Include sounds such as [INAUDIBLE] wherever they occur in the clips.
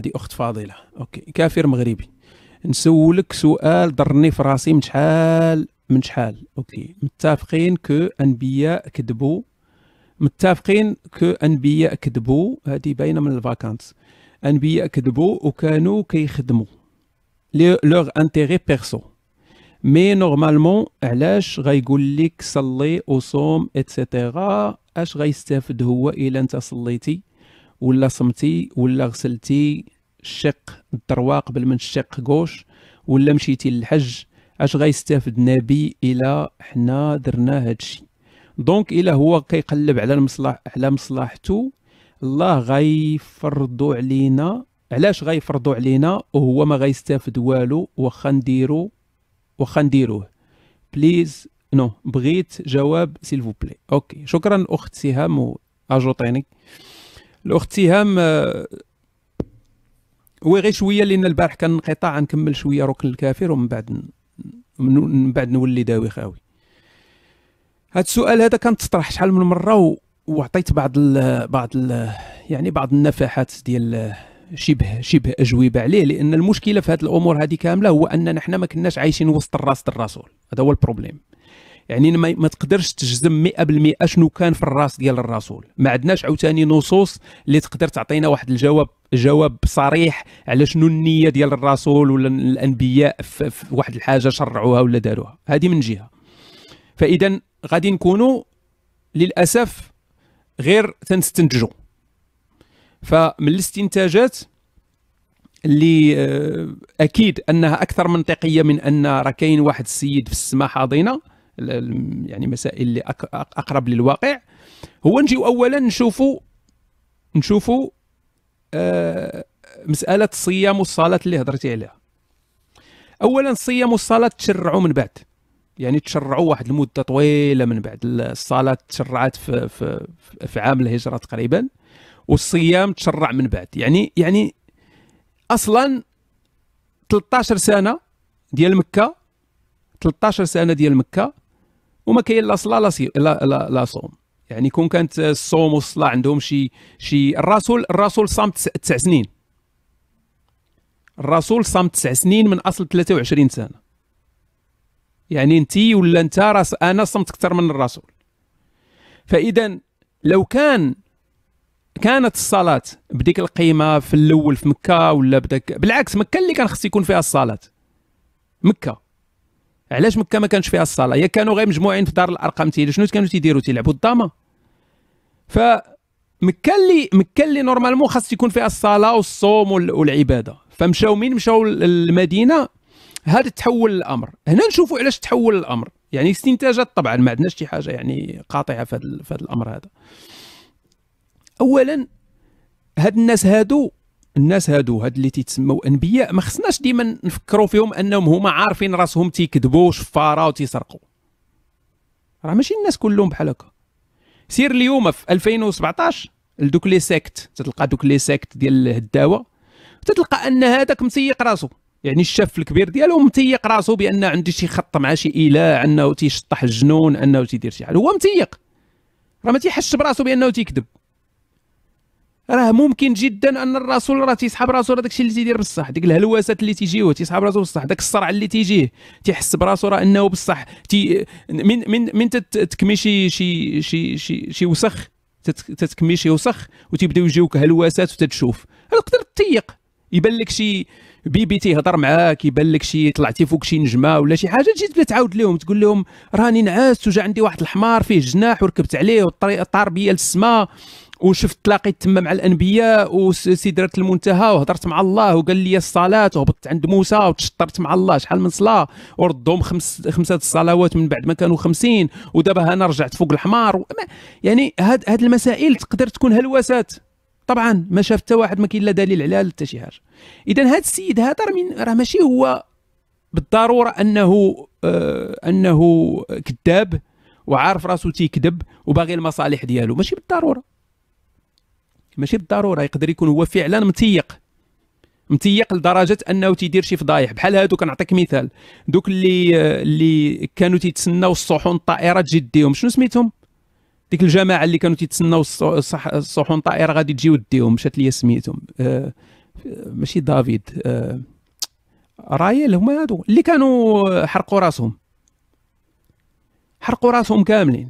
هذه اخت فاضله اوكي كافر مغربي نسولك سؤال ضرني في راسي من شحال من شحال اوكي متفقين كو انبياء كذبوا متفقين كو انبياء كذبوا هذه باينه من الفاكانس انبياء كذبوا وكانوا كيخدموا لوغ انتيغي بيرسو مي نورمالمون علاش غيقول لك صلي وصوم اتسيتيرا اش غيستافد هو الا انت صليتي ولا صمتي ولا غسلتي الشق الدروا قبل من الشق غوش ولا مشيتي للحج اش غيستافد النبي الا حنا درنا هادشي دونك الا هو كيقلب على المصلح على مصلحته الله غيفرضو علينا علاش غيفرضو علينا وهو ما غيستافد والو واخا نديرو واخا نديروه بليز نو بغيت جواب سيلفو بلي اوكي شكرا اخت سهام واجوطيني الاخت سهام آه، وي غير شويه لان البارح كان انقطاع نكمل شويه ركن الكافر ومن بعد من بعد نولي داوي خاوي هاد السؤال هذا كان تطرح شحال من مره وعطيت بعض الـ بعض الـ يعني بعض النفحات ديال آه، شبه شبه اجوبه عليه لان المشكله في هذه الامور هذه كامله هو اننا حنا ما كناش عايشين وسط الراس الرسول هذا هو البروبليم يعني ما, ما تقدرش تجزم 100% شنو كان في الراس ديال الرسول ما عندناش عاوتاني نصوص اللي تقدر تعطينا واحد الجواب جواب صريح على شنو النيه ديال الرسول ولا الانبياء في, في واحد الحاجه شرعوها ولا داروها هذه من جهه فاذا غادي نكونوا للاسف غير تنستنتجوا فمن الاستنتاجات اللي آه، اكيد انها اكثر منطقيه من ان راه كاين واحد السيد في السماء حاضنه يعني مسائل اللي اقرب للواقع هو نجيو اولا نشوفوا نشوفوا آه مساله الصيام والصلاه اللي هضرتي عليها اولا الصيام والصلاه تشرعوا من بعد يعني تشرعوا واحد المده طويله من بعد الصلاه تشرعت في في, في عام الهجره تقريبا والصيام تشرع من بعد يعني يعني اصلا 13 سنه ديال مكه 13 سنه ديال مكه وما كاين لا صلاه لا, لا لا لا صوم يعني كون كانت الصوم والصلاه عندهم شي شي الرسول الرسول صام تسع سنين الرسول صام تسع سنين من اصل 23 سنه يعني انت ولا انت راس انا صمت اكثر من الرسول فاذا لو كان كانت الصلاه بديك القيمه في الاول في مكه ولا بدك بالعكس مكه اللي كان خص يكون فيها الصلاه مكه علاش مكه ما كانش فيها الصاله هي كانوا غير مجموعين في دار الارقام تيلا شنو كانوا تيديروا تيلعبوا الضامه ف مكه اللي مكه اللي نورمالمون خاص يكون فيها الصلاه والصوم والعباده فمشاو مين مشاو للمدينه هذا تحول الامر هنا نشوفوا علاش تحول الامر يعني استنتاجات طبعا ما عندناش شي حاجه يعني قاطعه في هذا الامر هذا اولا هاد الناس هادو الناس هادو هاد اللي تيتسموا انبياء ما خصناش ديما نفكروا فيهم انهم هما عارفين راسهم تيكذبوا شفاره وتيسرقوا راه ماشي الناس كلهم بحال هكا سير اليوم في 2017 لدوك لي سيكت تتلقى دوك لي سيكت ديال الهداوه تتلقى ان هذاك مسيق راسو يعني الشاف الكبير ديالو متيق راسو بان عندي شي خط مع شي اله انه تيشطح الجنون انه تيدير شي حاجه هو متيق راه ما تيحش براسو بانه تيكذب راه ممكن جدا ان الرسول راه تيسحب راسو راه داكشي اللي تيدير بصح ديك الهلوسات اللي تيجيو تيسحب راسو بصح داك الصرع اللي تيجيه تيحس براسو راه انه بصح تي من من من تتكمي شي شي شي شي, شي وسخ تتكمي شي وسخ وتيبداو يجيوك هلوسات وتتشوف تقدر تيق يبان لك شي بيبي تيهضر معاك يبان لك شي طلعتي فوق شي نجمه ولا شي حاجه تجي تبدا تعاود لهم تقول لهم راني نعست وجا عندي واحد الحمار فيه جناح وركبت عليه والطريق طار بيا للسما وشفت تلاقيت تما مع الانبياء وسدره المنتهى وهضرت مع الله وقال لي الصلاه وهبطت عند موسى وتشطرت مع الله شحال من صلاه وردهم خمس خمسه الصلوات من بعد ما كانوا خمسين ودابا انا رجعت فوق الحمار يعني هاد هاد المسائل تقدر تكون هلوسات طبعا ما شاف حتى واحد ما كاين لا دليل عليها حتى شي حاجه اذا هاد السيد هذا راه راه ماشي هو بالضروره انه آه انه كذاب وعارف راسو تيكذب وباغي المصالح ديالو ماشي بالضروره ماشي بالضروره يقدر يكون هو فعلا متيق متيق لدرجه انه تيدير شي فضايح بحال هادو كنعطيك مثال دوك اللي اللي كانوا تيتسناو الصحون الطائره تجي ديهم شنو سميتهم ديك الجماعه اللي كانوا تيتسناو الصحون الطائره غادي تجي وديهم مشات ليا سميتهم آه ماشي دافيد آه رايل هما هادو اللي كانوا حرقوا راسهم حرقوا راسهم كاملين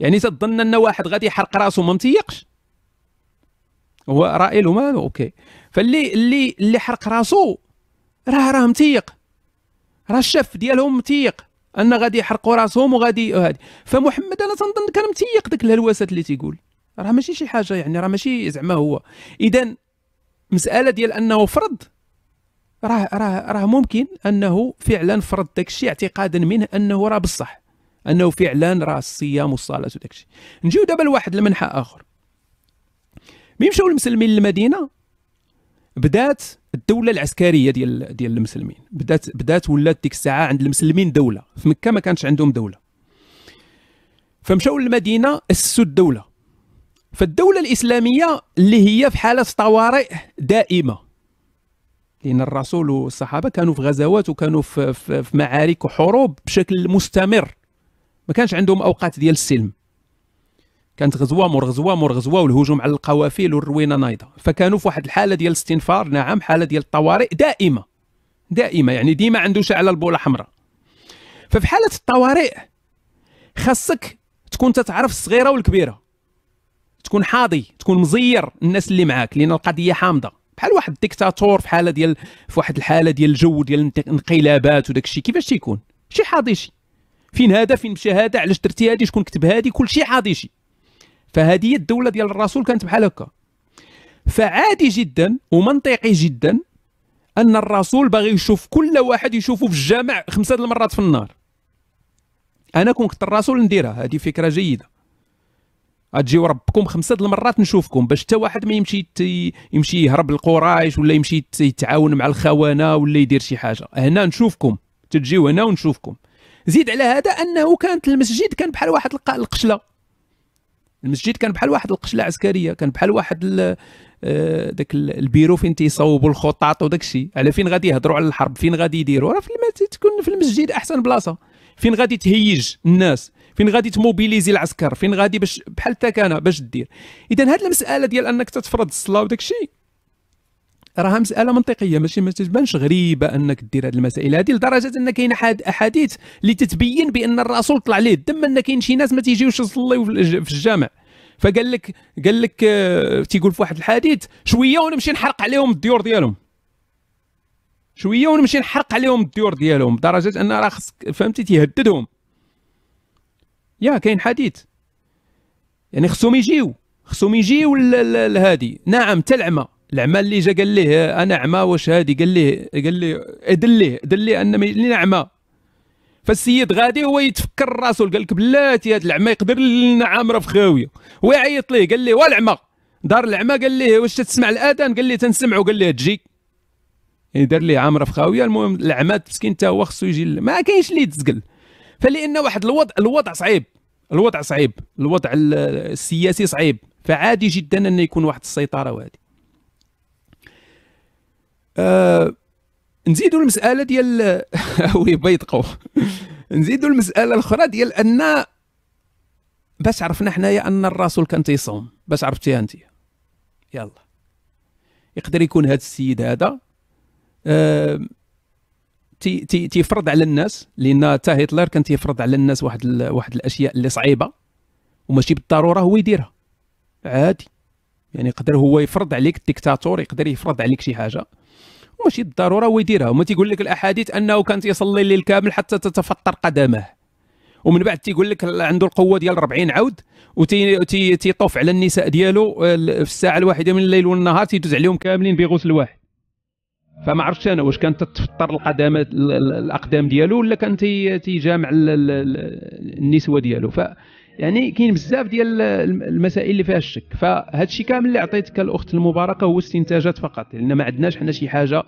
يعني تظن ان واحد غادي يحرق راسه ما متيقش هو رائل ومالو اوكي فاللي اللي اللي حرق راسو راه راه متيق راه الشاف ديالهم متيق ان غادي يحرقوا راسهم وغادي هادي فمحمد انا تنظن كان متيق ديك الهلوسات اللي تيقول راه ماشي شي حاجه يعني راه ماشي زعما هو اذا مساله ديال انه فرض راه راه راه ممكن انه فعلا فرض داك الشيء اعتقادا منه انه راه بصح انه فعلا راه الصيام والصلاه وداك الشيء نجيو دابا لواحد المنحى اخر مي مشاو المسلمين للمدينه بدات الدوله العسكريه ديال ديال المسلمين بدات بدات ولات ديك الساعه عند المسلمين دوله في مكه ما كانش عندهم دوله فمشاو للمدينه اسسوا الدوله فالدوله الاسلاميه اللي هي في حاله طوارئ دائمه لان الرسول والصحابه كانوا في غزوات وكانوا في, في, في معارك وحروب بشكل مستمر ما كانش عندهم اوقات ديال السلم كانت غزوه مور غزوه مور غزوه والهجوم على القوافل والروينه نايضه فكانوا في واحد الحاله ديال الاستنفار نعم حاله ديال الطوارئ دائمه دائمه يعني ديما عنده شعل البوله حمراء ففي حاله الطوارئ خاصك تكون تتعرف الصغيره والكبيره تكون حاضي تكون مزير الناس اللي معاك لان القضيه حامضه بحال واحد الديكتاتور في حاله ديال في واحد الحاله ديال الجو ديال الانقلابات وداك الشيء كيفاش تيكون شي حاضي شي فين هذا فين مشى هذا علاش درتي هادي شكون كتب هادي كلشي حاضي شي فهذه الدوله ديال الرسول كانت بحال هكا فعادي جدا ومنطقي جدا ان الرسول باغي يشوف كل واحد يشوفه في الجامع خمسه المرات في النهار انا كون كنت الرسول نديرها هذه فكره جيده غتجيو ربكم خمسه المرات نشوفكم باش حتى واحد ما يمشي يمشي يهرب لقرايش ولا يمشي يتعاون مع الخونه ولا يدير شي حاجه هنا نشوفكم تجيو هنا ونشوفكم زيد على هذا انه كانت المسجد كان بحال واحد القشله المسجد كان بحال واحد القشله عسكريه كان بحال واحد آه، داك البيرو فين تيصوبوا الخطاط وداك الشيء على فين غادي يهضروا على الحرب فين غادي يديروا راه في المسجد تكون في المسجد احسن بلاصه فين غادي تهيج الناس فين غادي تموبيليزي العسكر فين غادي باش بحال انا باش دير اذا هذه المساله ديال انك تتفرض الصلاه وداك الشيء راها مساله منطقيه ماشي ما تبانش غريبه انك دير هذه المسائل هذه لدرجه ان كاين احاديث اللي تتبين بان الرسول طلع ليه الدم ان كاين شي ناس ما تيجيوش يصليو في الجامع فقال لك قال لك آه، تيقول في واحد الحديث شويه ونمشي نحرق عليهم الديور ديالهم شويه ونمشي نحرق عليهم الديور ديالهم لدرجه ان راه خصك فهمتي تيهددهم يا كاين حديث يعني خصهم يجيو خصهم يجيو لهذه نعم تلعمه العمى اللي جا قال ليه انا عمى واش هادي قال ليه قال ليه ادليه ادليه ان لينا اعمى فالسيد غادي هو يتفكر راسو قال لك بلاتي هاد العمى يقدر لنا عامره في خاويه هو يعيط ليه قال ليه والعمى دار العمى قال ليه واش تسمع الاذان قال ليه تنسمعو قال ليه تجي يعني دار ليه عامره في خاويه المهم العمى مسكين حتى هو خصو يجي ما كاينش اللي يتزقل فلان واحد الوضع الوضع صعيب الوضع صعيب الوضع السياسي صعيب فعادي جدا ان يكون واحد السيطره وهذه آه، نزيدوا المساله ديال [LAUGHS] وي بيطقوا نزيدوا المساله الاخرى ديال ان باش عرفنا حنايا ان الرسول كان تيصوم باش عرفتيها انت يلا يقدر يكون هذا السيد هذا آه، تي تي تيفرض على الناس لان حتى هتلر كان تيفرض على الناس واحد ال... واحد الاشياء اللي صعيبه وماشي بالضروره هو يديرها عادي يعني يقدر هو يفرض عليك الديكتاتور يقدر يفرض عليك شي حاجه ماشي بالضروره هو يديرها هما تيقول لك الاحاديث انه كان تيصلي الليل كامل حتى تتفطر قدمه ومن بعد تيقول لك عنده القوه ديال 40 عود وتيطوف على النساء ديالو في الساعه الواحده من الليل والنهار تيدوز عليهم كاملين بغسل واحد فما عرفتش انا واش كانت تتفطر القدم الاقدام ديالو ولا كان تيجامع النسوه ديالو ف يعني كاين بزاف ديال المسائل اللي فيها الشك فهذا الشيء كامل اللي عطيتك الاخت المباركه هو استنتاجات فقط يعني لان ما عندناش حنا شي حاجه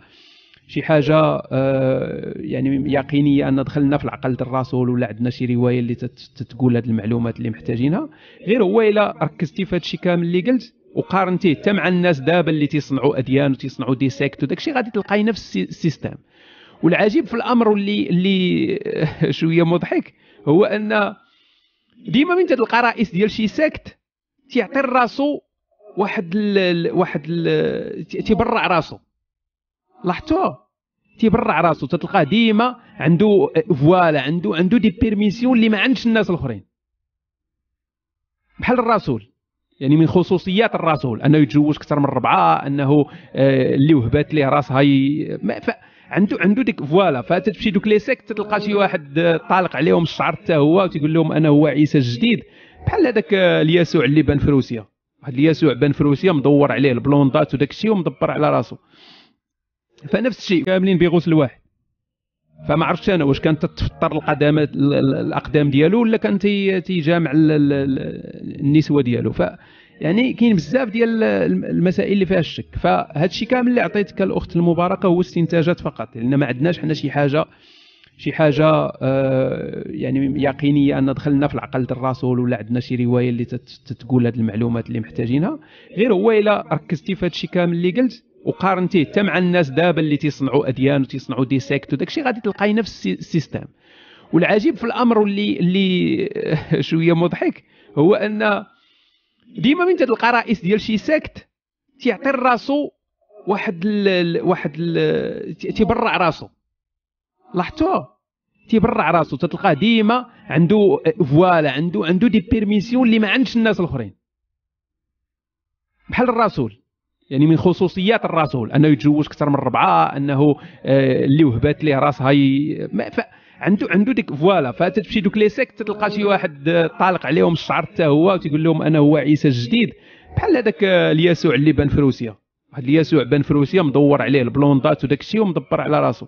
شي حاجه آه، يعني يقينيه ان دخلنا في العقل ديال الرسول ولا عندنا شي روايه اللي تتقول هذه المعلومات اللي محتاجينها غير هو الا ركزتي في هذا الشيء كامل اللي قلت وقارنتيه حتى مع الناس دابا اللي تيصنعوا اديان وتيصنعوا دي سيكت وداك الشيء غادي تلقاي نفس السيستم والعجيب في الامر اللي اللي [LAUGHS] شويه مضحك هو ان ديما من تلقى القرائس ديال شي ساكت تيعطي لراسو واحد الـ واحد الـ تيبرع راسو لاحظتوه تيبرع راسو تتلقاه ديما عنده فوالا عنده عنده دي بيرميسيون اللي ما عندش الناس الاخرين بحال الرسول يعني من خصوصيات الرسول انه يتزوج اكثر من ربعه انه آه، اللي وهبات ليه راسها ي... ما ف... عنده عنده ديك فوالا فتمشي دوك لي سيكت تلقى شي واحد آه، طالق عليهم الشعر حتى هو وتيقول لهم انا هو عيسى الجديد بحال هذاك آه، اليسوع اللي بان في روسيا واحد اليسوع بان في روسيا مدور عليه البلوندات وداك الشيء ومدبر على راسو فنفس الشيء كاملين بغسل واحد فما عرفتش انا واش كانت تتفطر القدمات الاقدام ديالو ولا كان تيجامع النسوه ديالو ف يعني كاين بزاف ديال المسائل اللي فيها الشك فهذا الشيء كامل اللي عطيتك الاخت المباركه هو استنتاجات فقط يعني لان ما عندناش حنا شي حاجه شي حاجه آه يعني يقينيه ان دخلنا في العقل ديال الرسول ولا عندنا شي روايه اللي تتقول هذه المعلومات اللي محتاجينها غير هو الا ركزتي في هذا الشيء كامل اللي قلت وقارنتيه حتى مع الناس دابا اللي تيصنعوا اديان وتيصنعوا دي سيكت وداك الشيء غادي تلقاي نفس السيستم والعجيب في الامر اللي اللي [LAUGHS] شويه مضحك هو ان ديما من تلقى القرائس ديال شي ساكت تيعطي لراسو واحد الـ واحد الـ تيبرع راسو لاحظتوه تيبرع راسو تتلقاه ديما عنده فوالا عنده عنده دي بيرميسيون اللي ما عندش الناس الاخرين بحال الرسول يعني من خصوصيات الرسول انه يتزوج اكثر من ربعه انه آه، اللي وهبات ليه راسها ي... ما ف... عنده عنده ديك فوالا فتمشي دوك لي سيكت تلقى شي واحد آه، طالق عليهم الشعر حتى هو وتيقول لهم انا هو عيسى الجديد بحال هذاك آه، اليسوع اللي بان في روسيا واحد اليسوع بان في روسيا مدور عليه البلوندات وداك الشيء ومدبر على راسو